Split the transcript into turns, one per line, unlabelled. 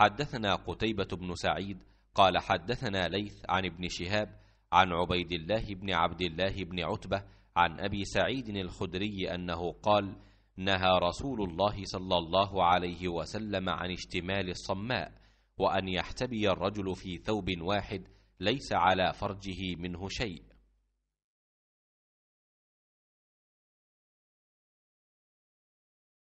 حدثنا قتيبة بن سعيد قال حدثنا ليث عن ابن شهاب عن عبيد الله بن عبد الله بن عتبة عن أبي سعيد الخدري أنه قال نهى رسول الله صلى الله عليه وسلم عن اشتمال الصماء وأن يحتبي الرجل في ثوب واحد ليس على فرجه منه شيء